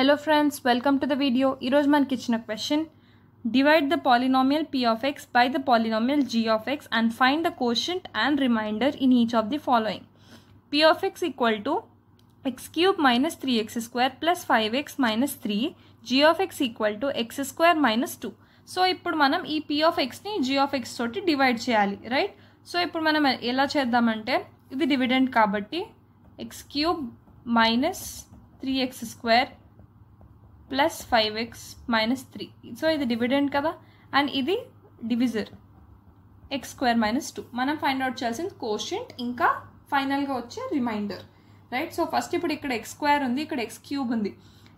hello friends welcome to the video ఈరోజు మనకి ఇచ్చిన question divide the polynomial p of x by the polynomial g of x and find the question and remainder in each of the following p of x equal to x cube minus three x square plus five x minus three g of x equal to x square minus two so ఇప్పుడు మనం ఈ p of ఎక్స్ని g of x తోటి divide చేయాలి right so ఇప్పుడు మనం ఎలా చేద్దామంటే ఇది డివిడెంట్ కాబట్టి x cube minus three x square plus five x minus three so ఇది డివిడెండ్ కదా అండ్ ఇది divisor x square minus two మనం ఫైండ్ అవుట్ చేయాల్సింది కోషెంట్ ఇంకా ఫైనల్గా వచ్చే రిమైండర్ రైట్ సో ఫస్ట్ ఇప్పుడు ఇక్కడ ఎక్స్ స్క్వేర్ ఉంది ఇక్కడ ఎక్స్ క్యూబ్ ఉంది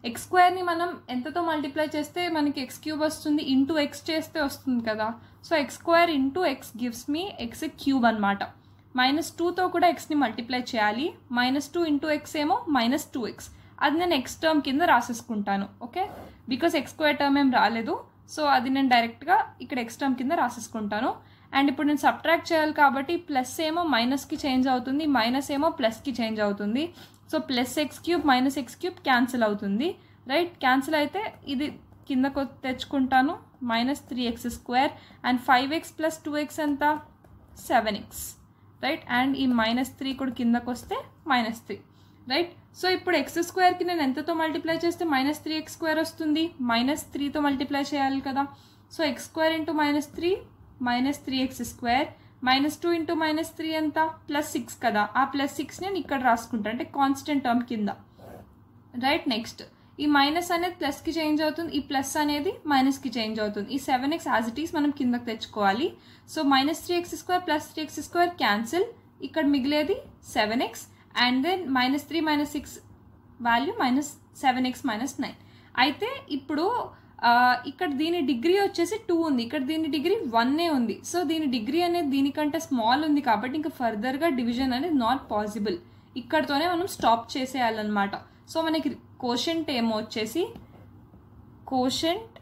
ఎక్స్ స్క్వేర్ని మనం ఎంతతో మల్టిప్లై చేస్తే మనకి ఎక్స్ క్యూబ్ వస్తుంది ఇంటూ ఎక్స్ చేస్తే వస్తుంది కదా so x square into x gives me x cube అనమాట మైనస్ టూతో కూడా ఎక్స్ని మల్టిప్లై చేయాలి మైనస్ టూ ఇంటూ ఎక్స్ ఏమో మైనస్ టూ ఎక్స్ అది నేను ఎక్స్ టర్మ్ కింద రాసేసుకుంటాను okay because x square term ఏం రాలేదు సో అది నేను డైరెక్ట్గా ఇక్కడ ఎక్స్ టర్మ్ కింద రాసేసుకుంటాను అండ్ ఇప్పుడు నేను సబ్ట్రాక్ట్ చేయాలి కాబట్టి ప్లస్ ఏమో మైనస్కి చేంజ్ అవుతుంది మైనస్ ఏమో ప్లస్కి చేంజ్ అవుతుంది so plus x cube minus x cube cancel అవుతుంది రైట్ క్యాన్సిల్ అయితే ఇది కిందకు తెచ్చుకుంటాను minus three x square and five x plus two x ఎంత సెవెన్ ఎక్స్ రైట్ అండ్ ఈ మైనస్ త్రీ కూడా కిందకు వస్తే మైనస్ త్రీ రైట్ సో ఇప్పుడు ఎక్స్ స్క్వేర్కి నేను ఎంతతో మల్టిప్లై చేస్తే మైనస్ త్రీ ఎక్స్ స్క్వేర్ వస్తుంది మైనస్ త్రీతో మల్టిప్లై చేయాలి కదా so x square into minus three minus three x square minus two into minus three ఎంత ప్లస్ సిక్స్ కదా ఆ ప్లస్ సిక్స్ నేను ఇక్కడ రాసుకుంటాను అంటే కాన్స్టెంట్ టర్మ్ కింద రైట్ నెక్స్ట్ ఈ మైనస్ అనేది ప్లస్కి చేంజ్ అవుతుంది ఈ ప్లస్ అనేది మైనస్కి చేంజ్ అవుతుంది ఈ seven x as it is మనం కిందకు తెచ్చుకోవాలి so minus three x square plus three x square cancel ఇక్కడ మిగిలేది seven x and then minus three minus six value minus seven x minus nine అయితే ఇప్పుడు ఇక్కడ దీని డిగ్రీ వచ్చేసి టూ ఉంది ఇక్కడ దీని డిగ్రీ వన్నే ఉంది సో దీని డిగ్రీ అనేది దీనికంటే స్మాల్ ఉంది కాబట్టి ఇంకా ఫర్దర్గా డివిజన్ అనేది నాట్ పాసిబుల్ ఇక్కడతోనే మనం స్టాప్ చేసేయాలన్నమాట సో మనకి కోషంట్ ఏమో వచ్చేసి quotient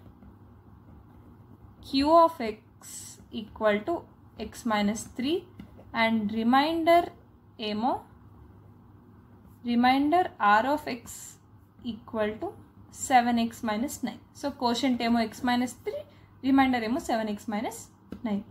q of x equal to x minus three and remainder ఏమో remainder r of x equal to seven x minus nine so quotient ఏమో ఎక్స్ మైనస్ త్రీ రిమైండర్ ఏమో seven x minus nine